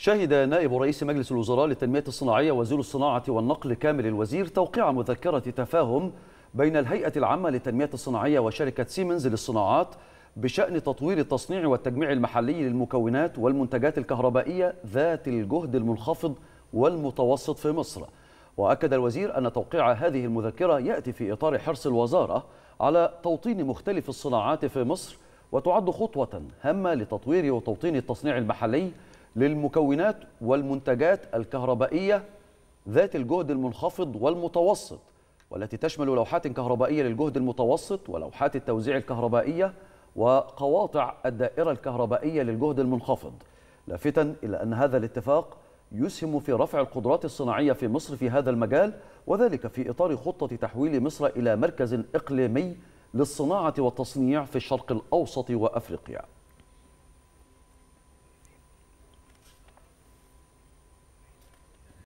شهد نائب رئيس مجلس الوزراء للتنمية الصناعية وزير الصناعة والنقل كامل الوزير توقيع مذكرة تفاهم بين الهيئة العامة للتنمية الصناعية وشركة سيمنز للصناعات بشأن تطوير التصنيع والتجميع المحلي للمكونات والمنتجات الكهربائية ذات الجهد المنخفض والمتوسط في مصر وأكد الوزير أن توقيع هذه المذكرة يأتي في إطار حرص الوزارة على توطين مختلف الصناعات في مصر وتعد خطوة هامة لتطوير وتوطين التصنيع المحلي للمكونات والمنتجات الكهربائية ذات الجهد المنخفض والمتوسط والتي تشمل لوحات كهربائية للجهد المتوسط ولوحات التوزيع الكهربائية وقواطع الدائرة الكهربائية للجهد المنخفض لافتا إلى أن هذا الاتفاق يسهم في رفع القدرات الصناعية في مصر في هذا المجال وذلك في إطار خطة تحويل مصر إلى مركز إقليمي للصناعة والتصنيع في الشرق الأوسط وأفريقيا